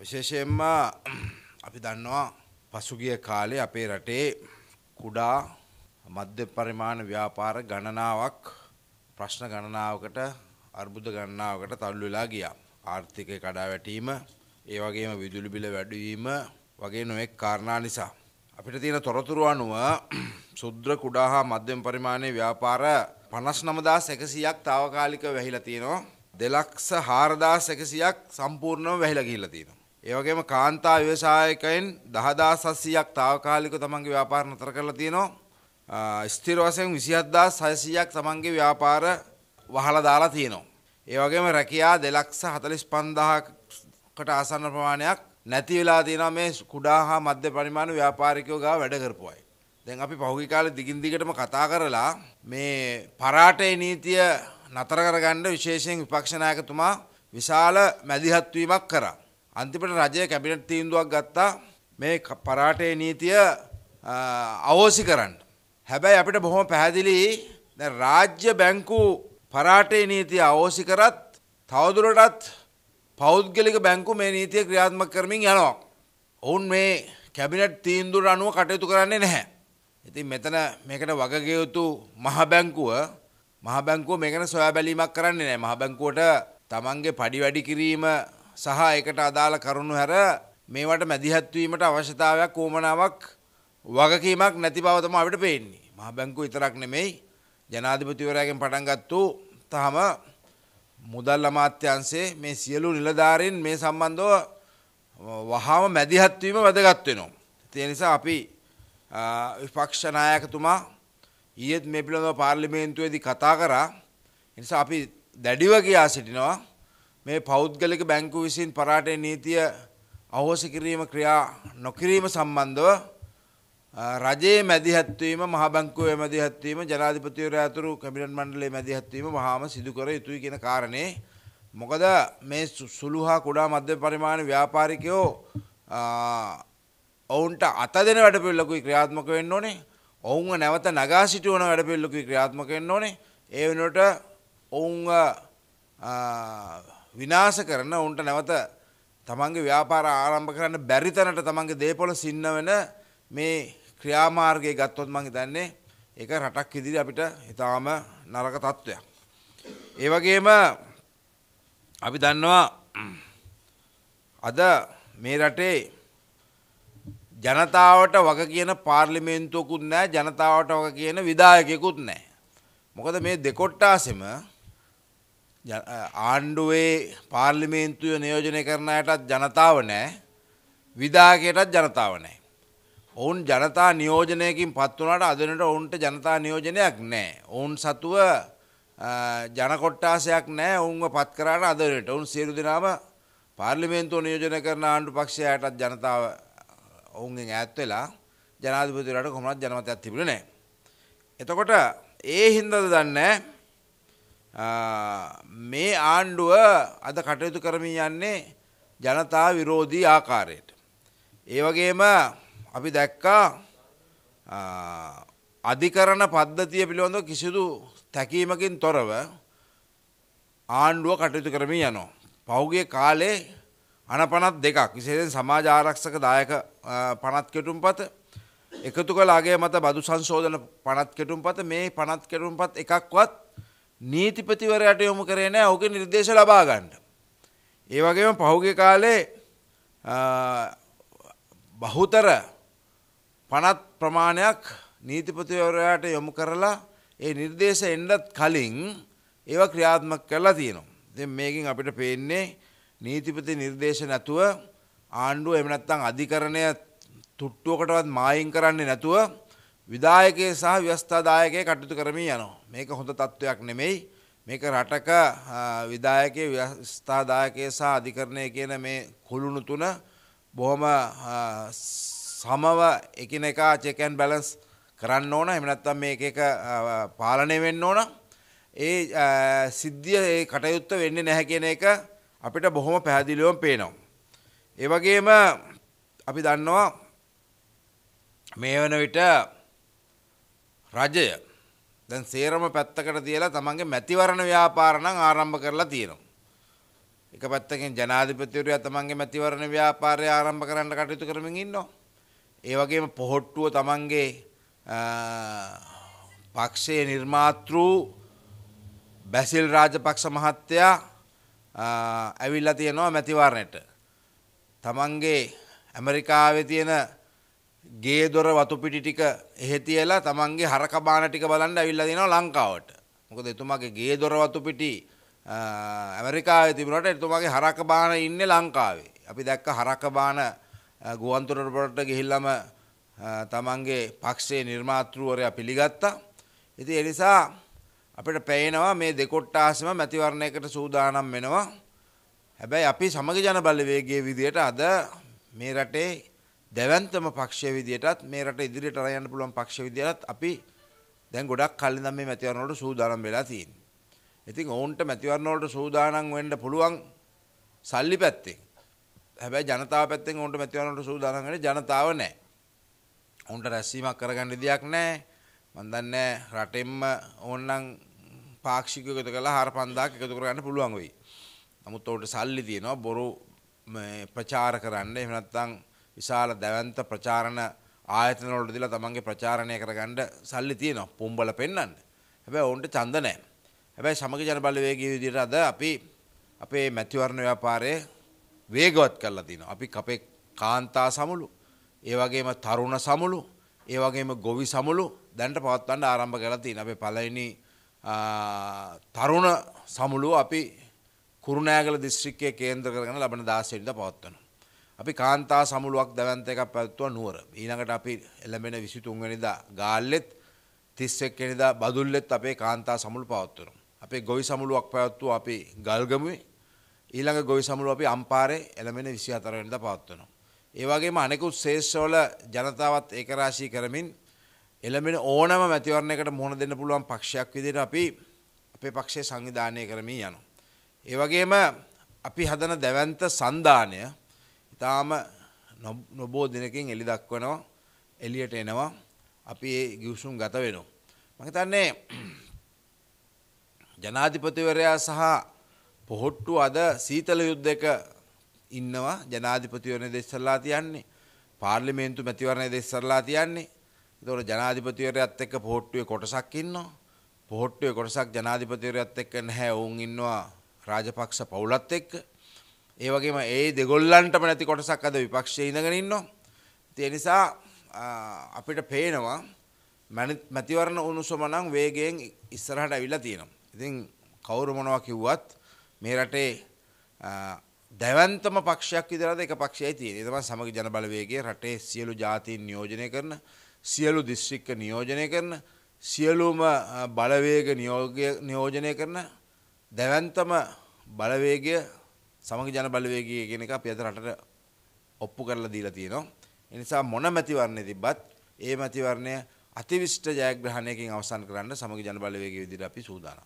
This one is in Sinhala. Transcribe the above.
විශේෂයෙන්ම අපි දන්නවා පසුගිය කාලේ අපේ රටේ කුඩා මධ්‍ය පරිමාණ ව්‍යාපාර ගණනාවක් ප්‍රශ්න ගණනාවකට අර්බුද ගණනාවකට තල්ලු වෙලා ගියා. ආර්ථිකය කඩාවැටීම, ඒ වගේම විදුලි බිල වැඩිවීම වගේ නොඑක් කාරණා නිසා අපිට තියෙන තොරතුරු අනුව සුද්‍ර කුඩා හා මධ්‍යම පරිමාණයේ ව්‍යාපාර 59100ක් తాවකාලිකව වැහිලා තියෙනවා. 214100ක් සම්පූර්ණව වැහිලා ගිහිල්ලා තියෙනවා. ඒවගේම කාන්තා ව්‍යවසායකයින් දහදා සස්සියක් තාවකාලික තමන්ගේ ව්‍යාපාර නතර කරලා තියෙනවා ස්ථිර වශයෙන් විසිහත්දා සයසීයක් තමන්ගේ ව්‍යාපාර වහලා දාලා තියෙනවා. ඒවගේම රැකයා දෙලක්ෂ හතලිස් පන්දාහකට ආසන්න ප්‍රමාණයක් නැති වෙලා තියෙනවා මේ කුඩා හා මධ්‍ය පරිමාණ ව්‍යාපාරිකයෝ ගා වැඩ කරපුවයි. දැන් අපි පහුගිය කාලේ දිගින් දිගටම කතා කරලා මේ පරාටේ නීතිය නතර කරගන්න විශේෂයෙන් විපක්ෂ නායකතුමා විශාල මැදිහත් වීමක් කරා. අන්තිමට රජය කැබිනට් තීන්දුවක් ගත්තා මේ පරාටේ නීතිය අවෝසි කරන්න. හැබැයි අපිට බොහොම පැහැදිලි රාජ්‍ය බැංකු පරාටේ නීතිය අවෝසි කරත් තවදුරටත් පෞද්ගලික බැංකු මේ නීතිය ක්‍රියාත්මක කරමින් යනවා. ඔවුන් මේ කැබිනට් තීන්දුර අනුව කටයුතු කරන්නේ නැහැ. ඉතින් මෙතන මේකට වගගයුතු මහබැංකුව මහබැංකුව මේකන සොයා බැලීමක් කරන්නේ නෑ මහබැංකුවට තමන්ගේ පඩි වැඩි කිරීම සහ එකට අදාළ කරුණු හැර මේවට මැදිහත්වීමට අවශ්‍යතාවයක් කෝමනාවක් වගකීමක් නැති බවතම අපිට පේන්නේ මහ බැංකු විතරක් නෙමෙයි ජනාධිපතිවරයාගෙන් පටන්ගත්තු තහම මුදල් අමාත්‍යන්සේ මේ සියලු නිලධාරීන් මේ සම්බන්ධව වහාම මැදිහත්වීම වැදගත් වෙනවා. ඒ නිසා අපි විපක්ෂ නායකතුමා ඊයේත් මේ පිළිබඳව පාර්ලිමේන්තුවේදී කතා කරා. ඒ නිසා අපි දැඩිව කියා සිටිනවා මේ පෞද්ගලික බැංකු විසින් පරාටය නීතිය අහෝස කිරීම ක්‍රියා නොකිරීම සම්බන්ධව රජයේ මැදිහත්වීම මහ බංකුවේ මැදිහත්වීම ජනාධිපතිවරයා ඇතුළු කැබිනට් මණ්ඩලයේ මැදිහත්වීම වහාම සිදු කර යුතුයි කියන කාරණේ මොකද මේ සුළු හා කුඩා මධ්‍යම පරිමාණ ව්‍යාපාරිකයෝ ඔවුන්ට අත දෙන වැඩපිළිවෙලකුයි ක්‍රියාත්මක වෙන්න ඕනේ. ඔවුන්ව නැවත නගා සිටවන වැඩපිළිවෙලකුයි ක්‍රියාත්මක වෙන්න ඕනේ. ඒ වෙනුවට ඔවුන්ව විනාශ කරන ඔවුන්ට නැවත තමන්ගේ ව්‍යාපාර ආරම්භ කරන්න බැරි තැනට තමන්ගේ දේපොළ සින්න වෙන මේ ක්‍රියාමාර්ගය ගත්තොත් මං හිතන්නේ ඒක රටක් ඉදිරියේ අපිට ඊටාම නරක තත්වයක්. ඒ වගේම අපි දන්නවා අද මේ රටේ ජනතාවට වග කියන පාර්ලිමේන්තුවකුත් නැහැ ජනතාවට වග කියන විධායකයෙකුත් නැහැ. මොකද මේ දෙකොට්ටාසෙම ආණ්ඩුවේ පාර්ලිමේන්තුව නියෝජනය කරනයටත් ජනතාව නෑ විදාකයටත් ජනතාව නෑ. ඔවුන් ජනතා නියෝජනයකින් පත්වනට අදනට ඔවුන්ට ජනතා නියෝජනයක් නෑ. ඔවුන් සතුව ජනකොට්ටාසයක් නෑ ඔවුන්ව පත්කරට අදනට ඔවුන් සේරු දෙනාව පාර්ලිමේන්තුව නියෝජන කරන ආණ්ඩු පක්ෂයටත් ජනතාව ඔවුන්ගෙන් ඇත්වෙලා ජනාධිපතිරට කොමත් ජනමතයක් තිබුණ නෑ. එතකොට ඒ හින්දද දන්නේ මේ ආණ්ඩුව අද කටයුතු කරමින් යන්නේ ජනතා විරෝධී ආකාරයට. ඒ වගේම අපි දැක්කා අධිකරණ පද්ධතිය පිළිබඳව කිසිදු තැකීමකින් තොරව ආණ්ඩුව කටයුතු කරමින් යනවා. පහුගිය කාලේ අනපනත් දෙකක් විශේෂයෙන් සමාජ ආරක්ෂක දායක පනත් කෙටුම්පත එකතු කළ අගේ මත බදු සංශෝධන පනත් කෙටුම්පත මේ පනත් කෙටුම්පත් එකක්වත් නීතිපතිවරයට යොමු කරේ නෑ ඕක නිර්දේශ ලබා ගන්න. ඒ වගේම පහුගේ කාලේ බහුතර පනත් ප්‍රමාණයක් නීතිපතිවරයාට යොමු කරලා ඒ නිර්දේශ එන්නත් කලින් ඒව ක්‍රියාත්මක කරලා තියෙනවා. දෙ මේකින් අපිට පේන්නේ නීතිපති නිර්දේශ නැතුව ආණ්ඩුව එමනත්තං අධිකරණය තුට්ටුවකටවත් මායින් කරන්නේ නැතුව විදායකයේ සහ ව්‍යස්ථාදායකයේ කටයුතු කරමින් යනවා. මේක හොඳ තත්ත්වයක් නෙමෙයි. මේක රටක විදායකයේ ව්‍යස්ථාදායකයේ සහ අධිකරණය කියන මේ කුළුණු තුන බොහොම සමව එකිනෙකා චෙක් ඇන් බැලන්ස් කරන්න ඕන. එහෙම නැත්නම් මේක එක පාලනය වෙන්න ඕන. ඒ සිද්ධිය ඒ කටයුත්ත වෙන්නේ නැහැ කියන එක අපිට බොහොම පැහැදිලිවම පේනවා. ඒ වගේම අපි දන්නවා මේ වන විට රජය දැන් සේරම පැත්තකට තියලා තමන්ගේ මැතිවරණ ව්‍යාපාර නම් ආරම්භ කරලා තියෙනවා. එක පැත්තකින් ජනාධිපතිවරයා තමන්ගේ මැතිවරණ ව්‍යාපාරය ආරම්භ කරන්න කටයුතු කරමින් ඉන්නවා. ඒ වගේම පොහොට්ටුව තමන්ගේ පක්ෂයේ නිර්මාතෘ බැසිල් රාජපක්ෂ මහත්තයා ඇවිල්ලා තියෙනවා මැතිවරණයට. තමන්ගේ ඇමරිකාවේ තියෙන ගේ දොර වතුපිටි ටික එහෙතියලා තමන්ගේ හරකබාන ටික බලන්න ඇවිල්ලා දෙනවා ලංකාවට. මොකද එතුමාගේ ගේ දොර වතුපිටි ඇමරිකාවේ තිබුණාට එතුමාගේ හරකබාන ඉන්නේ ලංකාවේ. අපි දැක්ක හරකබාන ගුවන්තොටුපළට ගිහිල්ලාම තමන්ගේ පක්ෂයේ නිර්මාතෘවරයා පිළිගත්තා. ඉතින් ඒ නිසා අපිට පේනවා මේ දෙකොට්ටාසම මැතිවරණයකට සූදානම් වෙනවා. හැබැයි අපි සමග ජන බලවේගයේ විදියට අද මේ රටේ දැවැන්තම පක්ෂය විදියටත් මේ රට ඉදිරියට අරයන්න පුළුවන් පක්ෂ විදියටත් අපි දැන් ගොඩක් කලින් නම් මේ මැතිවරණවලට සූදානම් වෙලා තියෙන්නේ. ඉතින් ඕන්ට මැතිවරණවලට සූදානම් වෙන්න පුළුවන් සල්ලි පැත්තෙන්. හැබැයි ජනතාව පැත්තෙන් ඕන්ට මැතිවරණවලට සූදානම් වෙන්නේ ජනතාව නැහැ. ඕන්ට රැස්වීමක් කරගන්න විදියක් නැහැ. මම දන්නේ රටෙන්ම ඕන්නම් පාක්ෂිකව එකතු කරලා 4500ක් එකතු කරගන්න පුළුවන් වෙයි. නමුත් ඕන්ට සල්ලි තියෙනවා බොරු ප්‍රචාර කරන්න එහෙම නැත්නම් විශාල දැවන්ත ප්‍රචාරණ ආයතන වලට දීලා තමන්ගේ ප්‍රචාරණය කරගන්න සල්ලි තියෙනවා පුම්බල පෙන්වන්න. හැබැයි ඔවුන්ට ඡන්ද නැහැ. හැබැයි සමග ජන බලවේගයේ විදිහට අද අපි අපේ මැතිවරණ ව්‍යාපාරය වේගවත් කරලා තිනවා. අපි අපේ කාන්තා සමුළු, ඒ වගේම තරුණ සමුළු, ඒ වගේම ගොවි සමුළු දැන්ට පවත්වන්න ආරම්භ කරලා තිනවා. අපේ පළවෙනි තරුණ සමුළුව අපි කුරුණෑගල දිස්ත්‍රික්කයේ කේන්ද්‍ර කරගෙන ලබන 16 වෙනිදා පවත්වනවා. අපි කාන්තා සමුළුවක් දැවන්ත එකක් පැවැත්වුවා නුවර. ඊළඟට අපි එළඹෙන 23 වෙනිදා ගාල්ලෙත් 31 වෙනිදා බදුල්ලෙත් අපේ කාන්තා සමුළු පවත්වනවා. අපේ ගොවි සමුළුවක් පැවැත්වුවා අපි ගල්ගමුවේ. ඊළඟ ගොවි සමුළුව අපි අම්පාරේ එළඹෙන 24 වෙනිදා පවත්වනවා. ඒ වගේම අනෙකුත් ශේෂවල ජනතාවත් ඒකරාශී කරමින් එළඹෙන ඕනම මැතිවරණයකට මුහුණ දෙන්න පුළුවන් පක්ෂයක් විදිහට අපි අපේ පක්ෂය සංවිධානය කරමින් යනවා. ඒ වගේම අපි හදන දැවැන්ත සන්ධානය ඉතාම නොබෝ දිනකින් එලි දක්වනවා එලියට එනවා අපි ඒ ගිවිසුම් ගත වෙනවා. මහිතන්නේ ජනාධිපතිවරයා සහ පොහොට්ටු අද සීතල යුද්ධක ඉන්නවා ජනාධිපතිවරණ දෙස්සල්ලා තියන්නේ පාර්ලිමේන්තු මැතිවරණ දෙස්සල්ලා තියන්නේ එතකොට ජනාධිපතිවරයාත් එක්ක පොහොට්ටුවේ කොටසක් ඉන්නවා පොහොට්ටුවේ කොටසක් ජනාධිපතිවරයාත් එක්ක නැහැ ඔවුන් ඉන්නවා රාජපක්ෂ පවුලත් එක්ක ඒවගේම ඒ දෙගොල්ලන්ටම නැති කොටසක් අද විපක්ෂය ඉඳගෙනන්නවා. තිය නිසා අපිට පේනවා මැතිවරණ උණුසමනං වේගයෙන් ඉස්සරහට ඇවිල්ලා තියෙනවා. ඉතින් කවුරු මොනවා කිව්වත් මේ රටේ දැවන්තම පක්ෂයක් විදිහට එක පක්ෂයයි තියෙන්නේ. ඒ තමයි සමග ජන බලවේගයේ රටේ සියලු ජාතීන් නියෝජනය කරන, සියලු දිස්ත්‍රික්ක නියෝජනය කරන, සියලුම බලවේග නියෝජනය කරන දැවන්තම බලවේගය සමග ජන බලවේගය කියන එක අපි අද රටට ඔප්පු කරලා දීලා තියෙනවා. ඒ නිසා මොන මැතිවරණේ තිබ්බත් ඒ මැතිවරණය අතිවිශිෂ්ට ජයග්‍රහණයකින් අවසන් කරන්න සමග ජන බලවේගය විදිහට අපි සූදානම්.